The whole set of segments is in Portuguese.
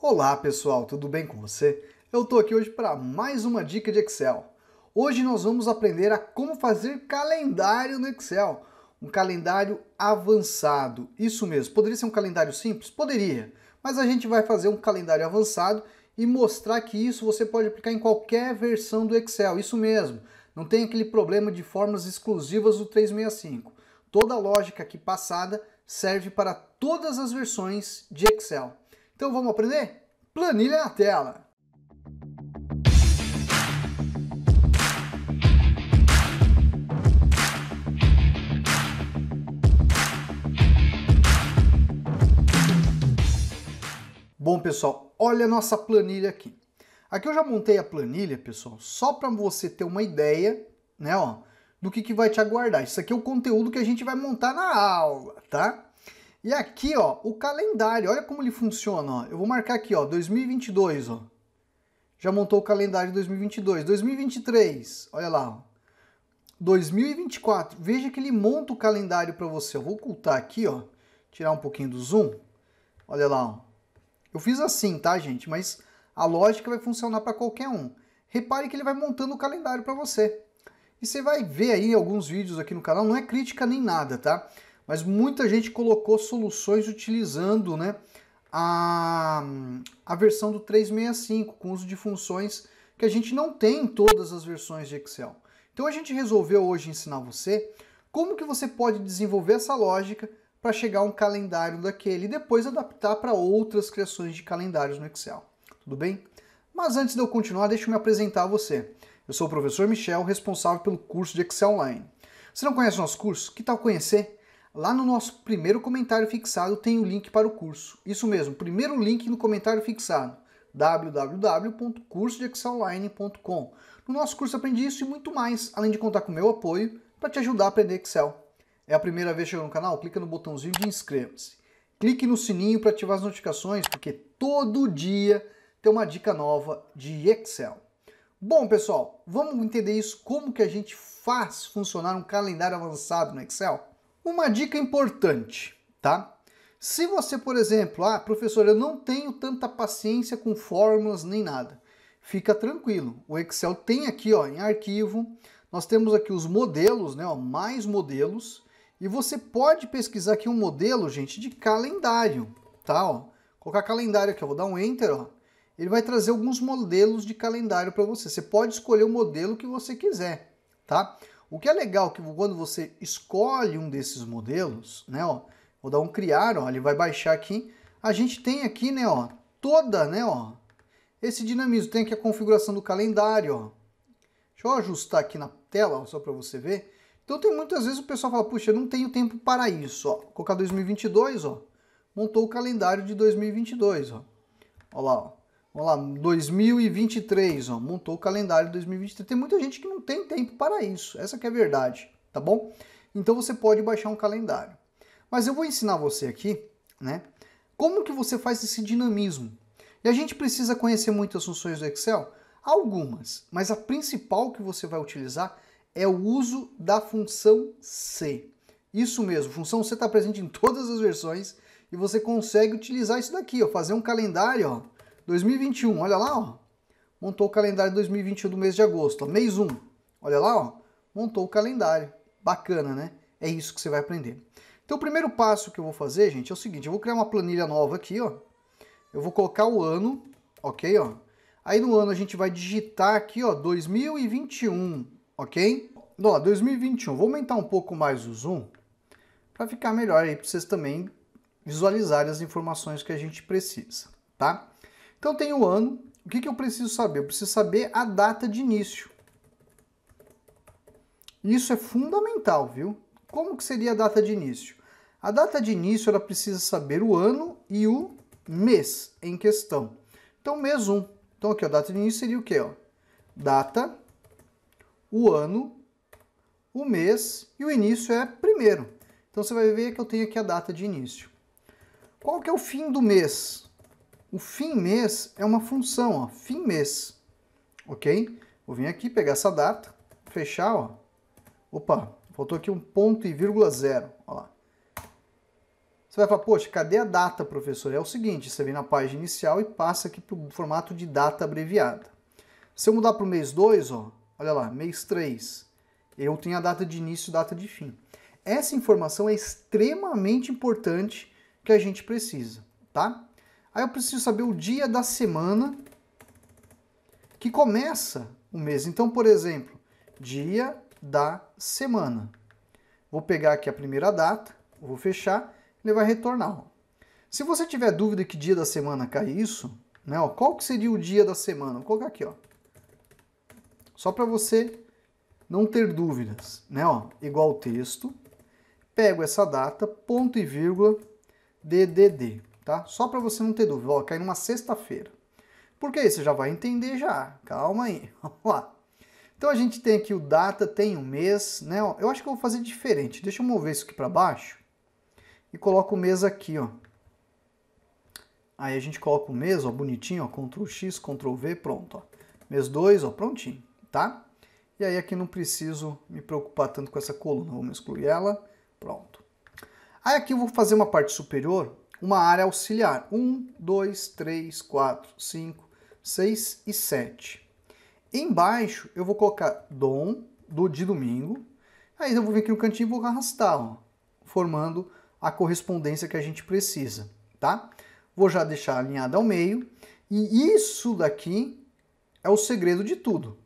Olá pessoal, tudo bem com você? Eu estou aqui hoje para mais uma dica de Excel. Hoje nós vamos aprender a como fazer calendário no Excel, um calendário avançado. Isso mesmo, poderia ser um calendário simples? Poderia, mas a gente vai fazer um calendário avançado e mostrar que isso você pode aplicar em qualquer versão do Excel. Isso mesmo, não tem aquele problema de formas exclusivas do 365. Toda a lógica aqui passada serve para todas as versões de Excel. Então vamos aprender? Planilha na tela! Bom, pessoal, olha a nossa planilha aqui. Aqui eu já montei a planilha, pessoal, só para você ter uma ideia, né, ó, do que, que vai te aguardar. Isso aqui é o conteúdo que a gente vai montar na aula, tá? E aqui, ó, o calendário, olha como ele funciona, ó. Eu vou marcar aqui, ó, 2022, ó. Já montou o calendário de 2022, 2023, olha lá. 2024. Veja que ele monta o calendário para você. Eu vou ocultar aqui, ó, tirar um pouquinho do zoom. Olha lá, ó. Eu fiz assim, tá, gente? Mas a lógica vai funcionar para qualquer um. Repare que ele vai montando o calendário para você. E você vai ver aí alguns vídeos aqui no canal, não é crítica nem nada, tá? mas muita gente colocou soluções utilizando né, a, a versão do 365, com uso de funções que a gente não tem em todas as versões de Excel. Então a gente resolveu hoje ensinar você como que você pode desenvolver essa lógica para chegar a um calendário daquele e depois adaptar para outras criações de calendários no Excel. Tudo bem? Mas antes de eu continuar, deixa eu me apresentar a você. Eu sou o professor Michel, responsável pelo curso de Excel Online. Se não conhece o nosso curso, que tal conhecer? Lá no nosso primeiro comentário fixado tem o link para o curso. Isso mesmo, primeiro link no comentário fixado www.cursodeexcelonline.com. No nosso curso aprendi isso e muito mais, além de contar com meu apoio para te ajudar a aprender Excel. É a primeira vez que no canal? Clica no botãozinho de inscreva-se. Clique no sininho para ativar as notificações, porque todo dia tem uma dica nova de Excel. Bom, pessoal, vamos entender isso como que a gente faz funcionar um calendário avançado no Excel? Uma dica importante, tá? Se você, por exemplo, ah, professor, eu não tenho tanta paciência com fórmulas nem nada. Fica tranquilo, o Excel tem aqui, ó, em arquivo, nós temos aqui os modelos, né, ó, mais modelos, e você pode pesquisar aqui um modelo, gente, de calendário, tá, ó. Colocar calendário aqui, eu vou dar um enter, ó. Ele vai trazer alguns modelos de calendário para você. Você pode escolher o modelo que você quiser, tá? O que é legal que quando você escolhe um desses modelos, né, ó, vou dar um criar, ó, ele vai baixar aqui. A gente tem aqui, né, ó, toda, né, ó, esse dinamismo. Tem aqui a configuração do calendário, ó. Deixa eu ajustar aqui na tela, ó, só para você ver. Então tem muitas vezes o pessoal fala, puxa, eu não tenho tempo para isso, ó. Vou colocar 2022, ó. Montou o calendário de 2022, ó. Olha lá, ó. Vamos lá, 2023, ó, montou o calendário 2023. Tem muita gente que não tem tempo para isso, essa que é a verdade, tá bom? Então você pode baixar um calendário. Mas eu vou ensinar você aqui, né, como que você faz esse dinamismo. E a gente precisa conhecer muitas funções do Excel? Algumas, mas a principal que você vai utilizar é o uso da função C. Isso mesmo, função C está presente em todas as versões e você consegue utilizar isso daqui, ó, fazer um calendário, ó, 2021, olha lá, ó. Montou o calendário de 2021 do mês de agosto, ó, mês 1. Olha lá, ó. Montou o calendário. Bacana, né? É isso que você vai aprender. Então o primeiro passo que eu vou fazer, gente, é o seguinte, eu vou criar uma planilha nova aqui, ó. Eu vou colocar o ano, OK, ó. Aí no ano a gente vai digitar aqui, ó, 2021, OK? Então, ó, 2021. Vou aumentar um pouco mais o zoom para ficar melhor aí para vocês também visualizarem as informações que a gente precisa, tá? Então tem o ano. O que, que eu preciso saber? Eu preciso saber a data de início. Isso é fundamental, viu? Como que seria a data de início? A data de início ela precisa saber o ano e o mês em questão. Então, mês 1. Então, aqui, a data de início seria o quê? Ó? Data, o ano, o mês e o início é primeiro. Então, você vai ver que eu tenho aqui a data de início. Qual que é o fim do mês? O fim mês é uma função, ó, fim mês, ok? Vou vir aqui, pegar essa data, fechar, ó. Opa, faltou aqui um ponto e vírgula zero, ó lá. Você vai falar, poxa, cadê a data, professor? É o seguinte, você vem na página inicial e passa aqui para o formato de data abreviada. Se eu mudar para o mês 2, ó, olha lá, mês 3, eu tenho a data de início e data de fim. Essa informação é extremamente importante que a gente precisa, tá? Aí eu preciso saber o dia da semana que começa o mês. Então, por exemplo, dia da semana. Vou pegar aqui a primeira data, vou fechar, ele vai retornar. Se você tiver dúvida que dia da semana cai isso, né, ó, qual que seria o dia da semana? Vou colocar aqui, ó. Só para você não ter dúvidas, né, ó, igual o texto. Pego essa data, ponto e vírgula, DDD tá? Só para você não ter dúvida, ó, cai numa sexta-feira. Porque que você já vai entender já. Calma aí, vamos lá. Então a gente tem aqui o data, tem o mês, né? Eu acho que eu vou fazer diferente. Deixa eu mover isso aqui para baixo e coloco o mês aqui, ó. Aí a gente coloca o mês, ó, bonitinho, ó, Ctrl X, Ctrl V, pronto, ó. Mês 2, ó, prontinho, tá? E aí aqui não preciso me preocupar tanto com essa coluna, vamos excluir ela, pronto. Aí aqui eu vou fazer uma parte superior uma área auxiliar. 1, 2, 3, 4, 5, 6 e 7. Embaixo eu vou colocar dom do de domingo. Aí eu vou vir aqui no cantinho e vou arrastar, ó, formando a correspondência que a gente precisa, tá? Vou já deixar alinhada ao meio. E isso daqui é o segredo de tudo,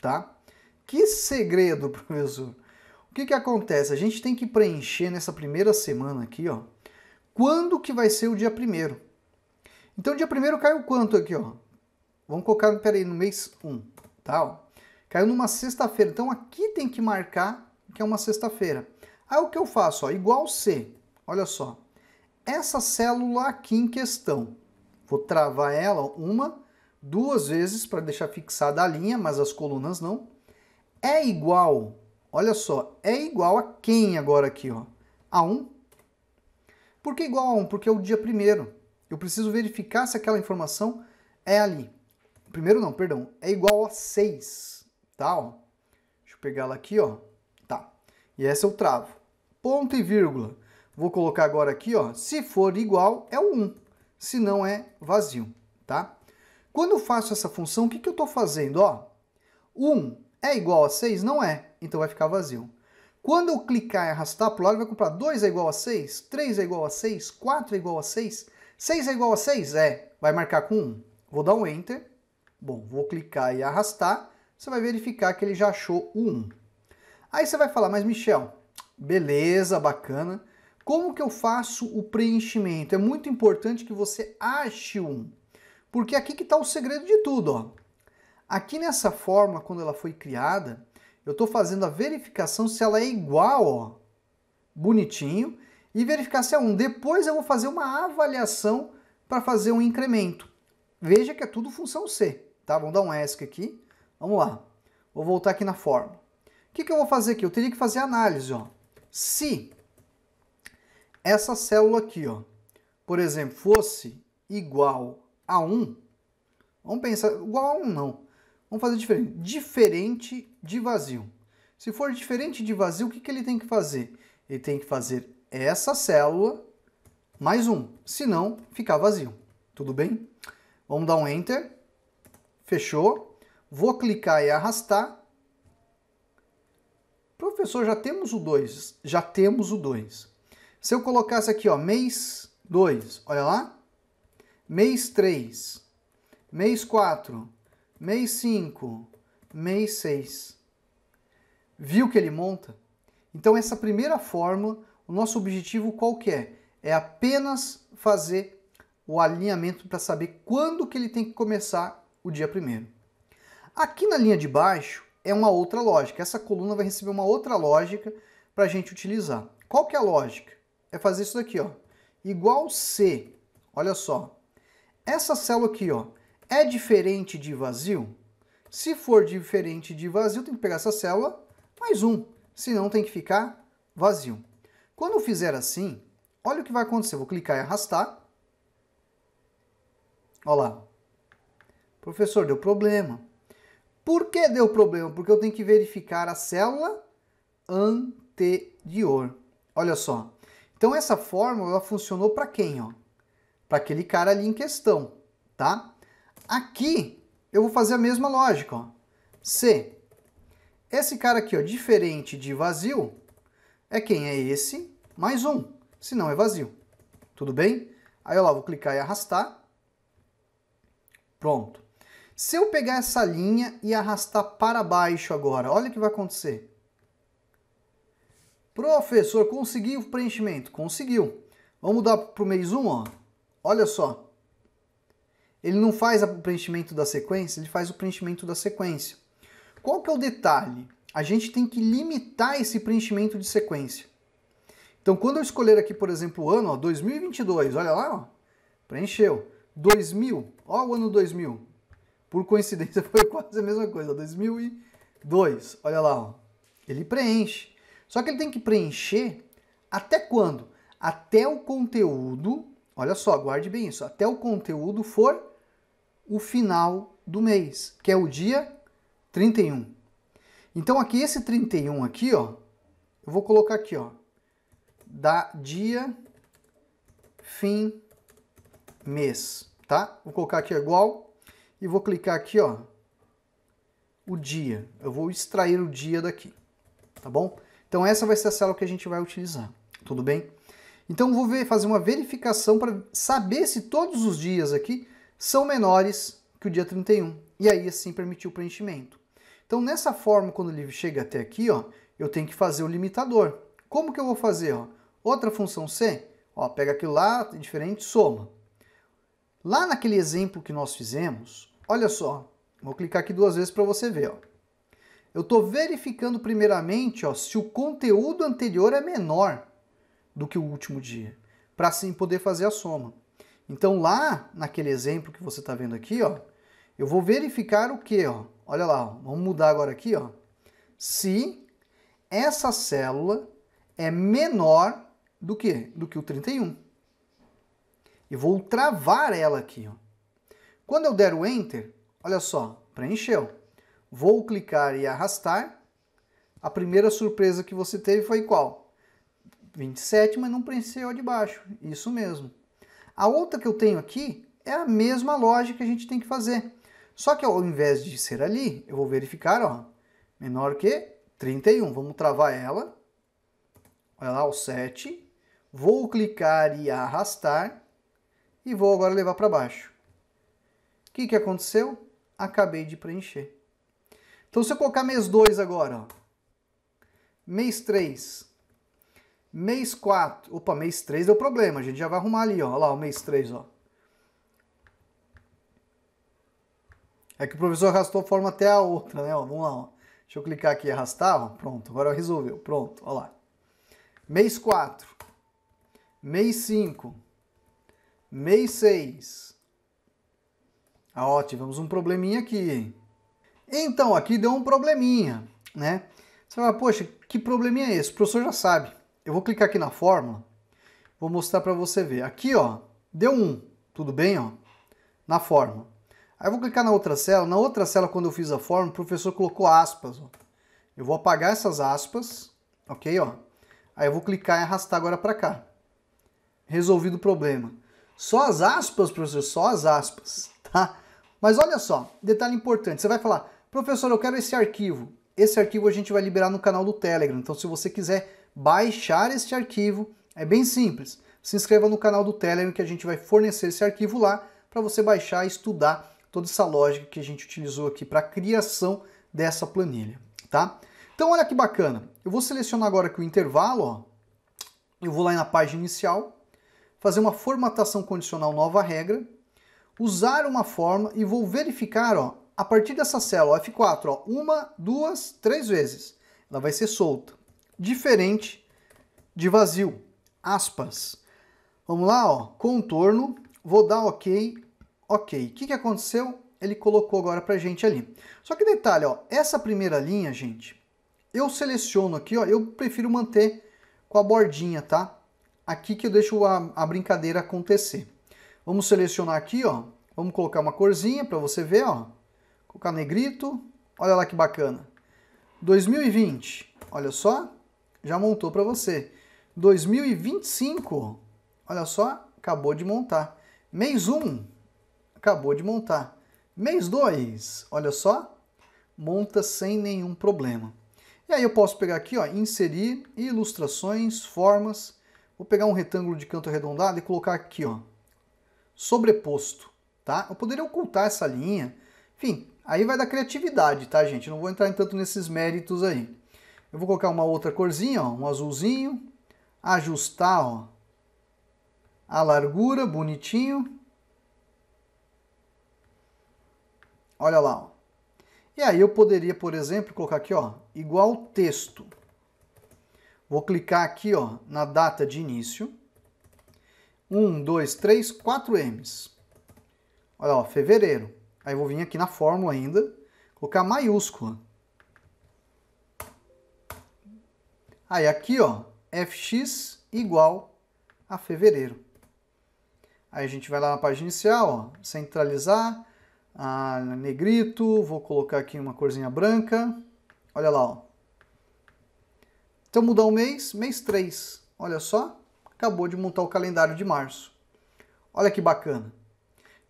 tá? Que segredo, professor? O que, que acontece? A gente tem que preencher nessa primeira semana aqui, ó, quando que vai ser o dia primeiro. Então, dia primeiro caiu quanto aqui, ó? Vamos colocar, peraí, no mês 1, tá? Ó. Caiu numa sexta-feira. Então, aqui tem que marcar que é uma sexta-feira. Aí, o que eu faço? Ó, igual C. Olha só. Essa célula aqui em questão. Vou travar ela uma, duas vezes para deixar fixada a linha, mas as colunas não. É igual, olha só, é igual a quem agora aqui, ó? A 1 por que igual a 1? Porque é o dia primeiro. Eu preciso verificar se aquela informação é ali. Primeiro não, perdão, é igual a 6, tá? Ó. Deixa eu pegar ela aqui, ó. Tá. E essa eu travo. Ponto e vírgula. Vou colocar agora aqui, ó. Se for igual, é o 1. Se não é vazio, tá? Quando eu faço essa função, o que, que eu estou fazendo? Ó, 1 é igual a 6? Não é. Então vai ficar vazio. Quando eu clicar e arrastar para o lado, vai comprar 2 é igual a 6, 3 é igual a 6, 4 é igual a 6, 6 é igual a 6? É, vai marcar com 1. Vou dar um Enter. Bom, vou clicar e arrastar. Você vai verificar que ele já achou o 1. Aí você vai falar, mas Michel, beleza, bacana. Como que eu faço o preenchimento? É muito importante que você ache um. Porque aqui que está o segredo de tudo. Ó. Aqui nessa forma, quando ela foi criada, eu estou fazendo a verificação se ela é igual, ó, bonitinho, e verificar se é 1. Depois eu vou fazer uma avaliação para fazer um incremento. Veja que é tudo função C, tá? Vamos dar um ESC aqui. Vamos lá. Vou voltar aqui na forma. O que, que eu vou fazer aqui? Eu teria que fazer análise, ó. Se essa célula aqui, ó, por exemplo, fosse igual a 1, vamos pensar, igual a 1 não, Vamos fazer diferente. Diferente de vazio. Se for diferente de vazio, o que, que ele tem que fazer? Ele tem que fazer essa célula mais um. Senão, ficar vazio. Tudo bem? Vamos dar um Enter. Fechou. Vou clicar e arrastar. Professor, já temos o 2. Já temos o 2. Se eu colocasse aqui, ó, mês 2, olha lá. Mês 3. Mês 4 mês 5, mês 6. Viu que ele monta? Então essa primeira fórmula, o nosso objetivo qual que é? É apenas fazer o alinhamento para saber quando que ele tem que começar o dia primeiro. Aqui na linha de baixo é uma outra lógica. Essa coluna vai receber uma outra lógica para a gente utilizar. Qual que é a lógica? É fazer isso daqui, ó. Igual C. Olha só. Essa célula aqui, ó é diferente de vazio? Se for diferente de vazio, tem que pegar essa célula, mais um. Senão tem que ficar vazio. Quando eu fizer assim, olha o que vai acontecer. vou clicar e arrastar. Olha lá. Professor, deu problema. Por que deu problema? Porque eu tenho que verificar a célula anterior. Olha só. Então essa fórmula ela funcionou para quem? Para aquele cara ali em questão, tá? Aqui eu vou fazer a mesma lógica, ó. C. Esse cara aqui, ó, diferente de vazio, é quem? É esse mais um, se não é vazio. Tudo bem? Aí, eu lá, vou clicar e arrastar. Pronto. Se eu pegar essa linha e arrastar para baixo agora, olha o que vai acontecer. Professor, conseguiu o preenchimento? Conseguiu. Vamos mudar para o mês 1, ó. Olha só. Ele não faz o preenchimento da sequência, ele faz o preenchimento da sequência. Qual que é o detalhe? A gente tem que limitar esse preenchimento de sequência. Então, quando eu escolher aqui, por exemplo, o ano, ó, 2022, olha lá, ó, preencheu. 2000, ó o ano 2000. Por coincidência, foi quase a mesma coisa, 2002, olha lá, ó. Ele preenche. Só que ele tem que preencher até quando? Até o conteúdo Olha só, guarde bem isso. Até o conteúdo for o final do mês, que é o dia 31. Então aqui esse 31 aqui, ó, eu vou colocar aqui, ó, da dia fim mês, tá? Vou colocar aqui igual e vou clicar aqui, ó, o dia. Eu vou extrair o dia daqui, tá bom? Então essa vai ser a célula que a gente vai utilizar, tudo bem? Então vou ver, fazer uma verificação para saber se todos os dias aqui são menores que o dia 31. E aí assim permitir o preenchimento. Então nessa forma, quando ele chega até aqui, ó, eu tenho que fazer o limitador. Como que eu vou fazer? Ó? Outra função C, ó, pega aquilo lá, diferente, soma. Lá naquele exemplo que nós fizemos, olha só, vou clicar aqui duas vezes para você ver. Ó. Eu estou verificando primeiramente ó, se o conteúdo anterior é menor do que o último dia, para assim poder fazer a soma. Então lá, naquele exemplo que você está vendo aqui, ó, eu vou verificar o que? Ó? Olha lá, ó, vamos mudar agora aqui. Ó, se essa célula é menor do que? Do que o 31. E vou travar ela aqui. Ó. Quando eu der o Enter, olha só, preencheu. Vou clicar e arrastar. A primeira surpresa que você teve foi qual? 27, mas não preencheu a de baixo. Isso mesmo. A outra que eu tenho aqui é a mesma lógica que a gente tem que fazer. Só que ao invés de ser ali, eu vou verificar, ó, menor que 31. Vamos travar ela. Olha lá o 7. Vou clicar e arrastar. E vou agora levar para baixo. O que, que aconteceu? Acabei de preencher. Então, se eu colocar mês 2 agora, ó, mês 3, Mês 4. Opa, mês 3 deu problema. A gente já vai arrumar ali, ó. lá, o mês 3, ó. É que o professor arrastou a forma até a outra, né? Ó, vamos lá, ó. Deixa eu clicar aqui e arrastar, ó. Pronto, agora resolveu. Pronto, ó lá. Mês 4. Mês 5. Mês 6. Ah, ó, tivemos um probleminha aqui. Então, aqui deu um probleminha, né? Você fala, poxa, que probleminha é esse? O professor já sabe. Eu vou clicar aqui na fórmula, vou mostrar para você ver. Aqui, ó, deu 1, tudo bem, ó, na fórmula. Aí eu vou clicar na outra célula. Na outra célula, quando eu fiz a fórmula, o professor colocou aspas. Ó. Eu vou apagar essas aspas, ok? Ó. Aí eu vou clicar e arrastar agora para cá. Resolvido o problema. Só as aspas, professor, só as aspas, tá? Mas olha só, detalhe importante. Você vai falar, professor, eu quero esse arquivo. Esse arquivo a gente vai liberar no canal do Telegram. Então, se você quiser baixar este arquivo. É bem simples. Se inscreva no canal do Telegram que a gente vai fornecer esse arquivo lá para você baixar e estudar toda essa lógica que a gente utilizou aqui para a criação dessa planilha, tá? Então olha que bacana. Eu vou selecionar agora aqui o intervalo, ó. Eu vou lá na página inicial, fazer uma formatação condicional nova regra, usar uma forma e vou verificar, ó, a partir dessa célula F4, ó, uma, duas, três vezes. Ela vai ser solta diferente de vazio. Aspas. Vamos lá, ó, contorno, vou dar ok, ok. O que, que aconteceu? Ele colocou agora para gente ali. Só que detalhe, ó, essa primeira linha, gente, eu seleciono aqui, ó, eu prefiro manter com a bordinha, tá? Aqui que eu deixo a, a brincadeira acontecer. Vamos selecionar aqui, ó, vamos colocar uma corzinha para você ver, ó. Colocar negrito, olha lá que bacana. 2020, olha só, já montou para você. 2025, olha só, acabou de montar. Mês 1, acabou de montar. Mês 2, olha só, monta sem nenhum problema. E aí eu posso pegar aqui, ó, inserir ilustrações, formas. Vou pegar um retângulo de canto arredondado e colocar aqui, ó, sobreposto, tá? Eu poderia ocultar essa linha. Enfim, aí vai da criatividade, tá, gente? não vou entrar tanto nesses méritos aí. Eu vou colocar uma outra corzinha, ó, um azulzinho. Ajustar ó, a largura, bonitinho. Olha lá. Ó. E aí eu poderia, por exemplo, colocar aqui, ó, igual texto. Vou clicar aqui ó, na data de início. 1, 2, 3, 4 M's. Olha, fevereiro. Aí eu vou vir aqui na fórmula ainda, colocar maiúscula. Aí aqui, ó, fx igual a fevereiro. Aí a gente vai lá na página inicial, ó, centralizar, ah, negrito, vou colocar aqui uma corzinha branca. Olha lá, ó. Então mudar o mês, mês 3. Olha só, acabou de montar o calendário de março. Olha que bacana.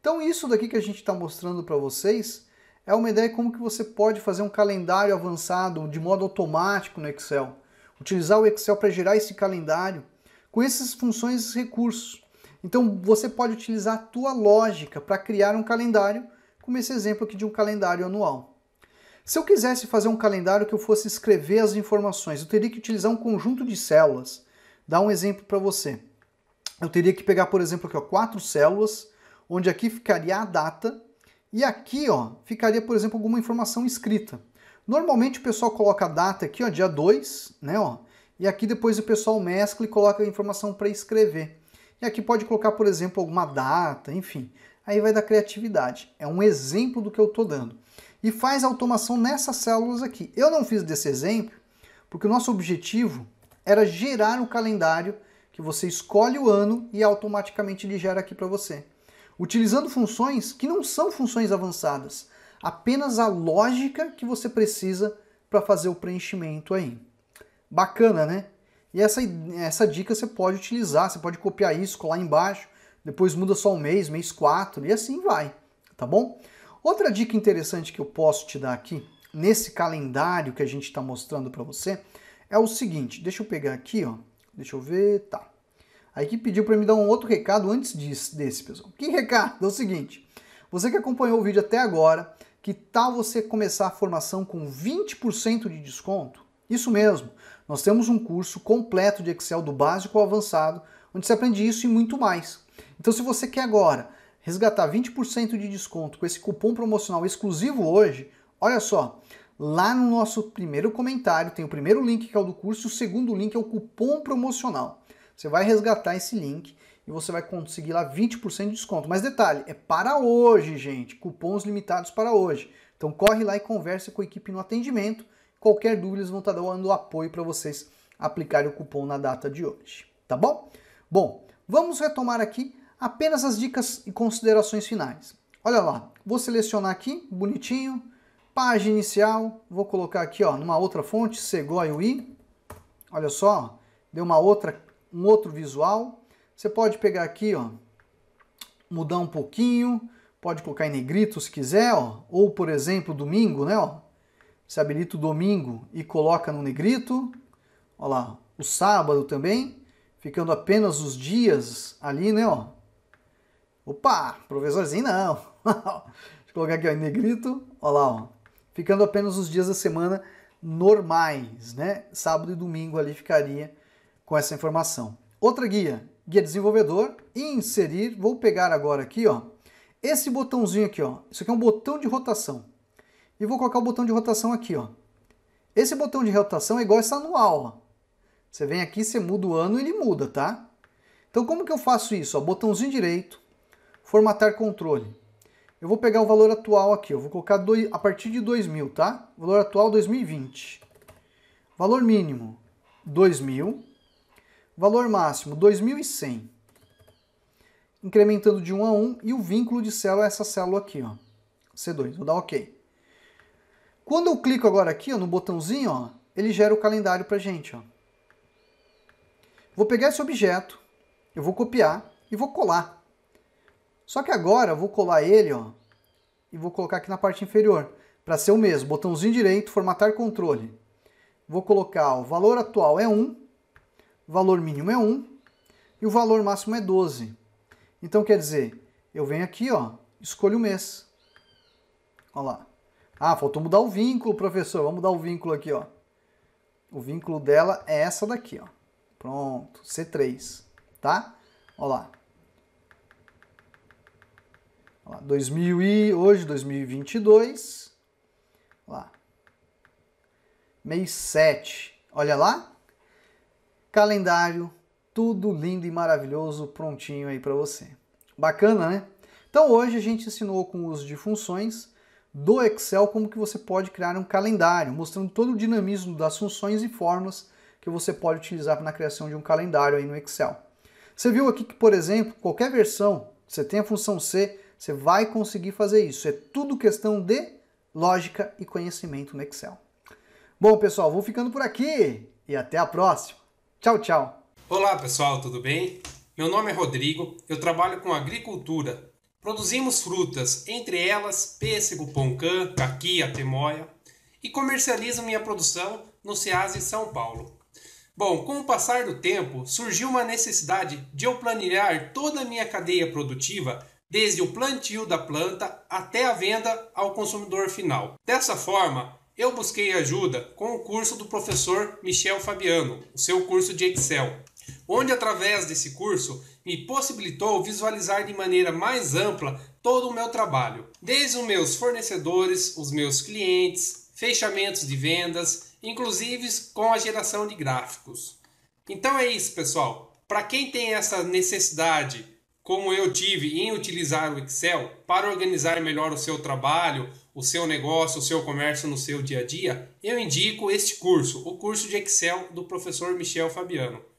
Então isso daqui que a gente está mostrando para vocês é uma ideia como que você pode fazer um calendário avançado de modo automático no Excel utilizar o Excel para gerar esse calendário, com essas funções e recursos. Então você pode utilizar a tua lógica para criar um calendário, como esse exemplo aqui de um calendário anual. Se eu quisesse fazer um calendário que eu fosse escrever as informações, eu teria que utilizar um conjunto de células. Dá um exemplo para você. Eu teria que pegar, por exemplo, aqui, ó, quatro células, onde aqui ficaria a data e aqui ó, ficaria, por exemplo, alguma informação escrita. Normalmente o pessoal coloca a data aqui, ó, dia 2, né, ó, e aqui depois o pessoal mescla e coloca a informação para escrever. E aqui pode colocar, por exemplo, alguma data, enfim. Aí vai da criatividade. É um exemplo do que eu estou dando. E faz a automação nessas células aqui. Eu não fiz desse exemplo porque o nosso objetivo era gerar um calendário que você escolhe o ano e automaticamente ele gera aqui para você. Utilizando funções que não são funções avançadas, apenas a lógica que você precisa para fazer o preenchimento aí. Bacana, né? E essa, essa dica você pode utilizar, você pode copiar isso, colar embaixo, depois muda só um mês, mês 4 e assim vai, tá bom? Outra dica interessante que eu posso te dar aqui, nesse calendário que a gente está mostrando para você, é o seguinte, deixa eu pegar aqui, ó, deixa eu ver, tá. Aí que pediu para me dar um outro recado antes disso, desse, pessoal. Que recado? É o seguinte, você que acompanhou o vídeo até agora, que tal você começar a formação com 20% de desconto? Isso mesmo, nós temos um curso completo de Excel do básico ao avançado, onde se aprende isso e muito mais. Então, se você quer agora resgatar 20% de desconto com esse cupom promocional exclusivo hoje, olha só, lá no nosso primeiro comentário tem o primeiro link que é o do curso e o segundo link é o cupom promocional. Você vai resgatar esse link e você vai conseguir lá 20% de desconto. Mas detalhe, é para hoje, gente. Cupons limitados para hoje. Então corre lá e conversa com a equipe no atendimento. Qualquer dúvida, eles vão estar dando apoio para vocês aplicarem o cupom na data de hoje. Tá bom? Bom, vamos retomar aqui apenas as dicas e considerações finais. Olha lá, vou selecionar aqui, bonitinho, página inicial, vou colocar aqui ó, numa outra fonte, Segoy UI. Olha só, deu uma outra, um outro visual. Você pode pegar aqui, ó, mudar um pouquinho, pode colocar em negrito se quiser, ó, ou por exemplo, domingo, né, ó. Você habilita o domingo e coloca no negrito. Olha lá, o sábado também, ficando apenas os dias ali, né, ó. Opa, professorzinho não. Deixa eu colocar aqui ó, em negrito, olha lá, ó. Ficando apenas os dias da semana normais, né? Sábado e domingo ali ficaria com essa informação. Outra guia, guia desenvolvedor e inserir, vou pegar agora aqui, ó, esse botãozinho aqui, ó, isso aqui é um botão de rotação. E vou colocar o botão de rotação aqui, ó. Esse botão de rotação é igual esse anual, ó. Você vem aqui, você muda o ano, ele muda, tá? Então como que eu faço isso? Ó, botãozinho direito, formatar controle. Eu vou pegar o valor atual aqui, eu vou colocar dois, a partir de 2000, tá? Valor atual 2020. Valor mínimo 2000. Valor máximo 2100. Incrementando de 1 a 1 e o vínculo de célula é essa célula aqui, ó. C2, vou dar OK. Quando eu clico agora aqui, ó, no botãozinho, ó, ele gera o calendário a gente, ó. Vou pegar esse objeto, eu vou copiar e vou colar. Só que agora eu vou colar ele, ó, e vou colocar aqui na parte inferior, para ser o mesmo, botãozinho direito, formatar controle. Vou colocar o valor atual é 1, valor mínimo é 1 e o valor máximo é 12. Então quer dizer, eu venho aqui, ó, escolho o mês. Olha lá. Ah, faltou mudar o vínculo, professor. Vamos mudar o vínculo aqui, ó. O vínculo dela é essa daqui, ó. Pronto, C3, tá? Olha lá. lá 2000 e hoje 2022. Olha lá. Mês 7. Olha lá calendário, tudo lindo e maravilhoso, prontinho aí para você. Bacana, né? Então hoje a gente ensinou com o uso de funções do Excel como que você pode criar um calendário, mostrando todo o dinamismo das funções e fórmulas que você pode utilizar na criação de um calendário aí no Excel. Você viu aqui que, por exemplo, qualquer versão, você tem a função C, você vai conseguir fazer isso. É tudo questão de lógica e conhecimento no Excel. Bom, pessoal, vou ficando por aqui e até a próxima! Tchau, tchau. Olá, pessoal, tudo bem? Meu nome é Rodrigo, eu trabalho com agricultura. Produzimos frutas, entre elas pêssego, poncã, caqui, atemoia, e comercializo minha produção no em São Paulo. Bom, com o passar do tempo, surgiu uma necessidade de eu planejar toda a minha cadeia produtiva desde o plantio da planta até a venda ao consumidor final. Dessa forma, eu busquei ajuda com o curso do professor Michel Fabiano, o seu curso de Excel, onde através desse curso me possibilitou visualizar de maneira mais ampla todo o meu trabalho, desde os meus fornecedores, os meus clientes, fechamentos de vendas, inclusive com a geração de gráficos. Então é isso, pessoal. Para quem tem essa necessidade como eu tive em utilizar o Excel para organizar melhor o seu trabalho, o seu negócio, o seu comércio no seu dia a dia, eu indico este curso, o curso de Excel do professor Michel Fabiano.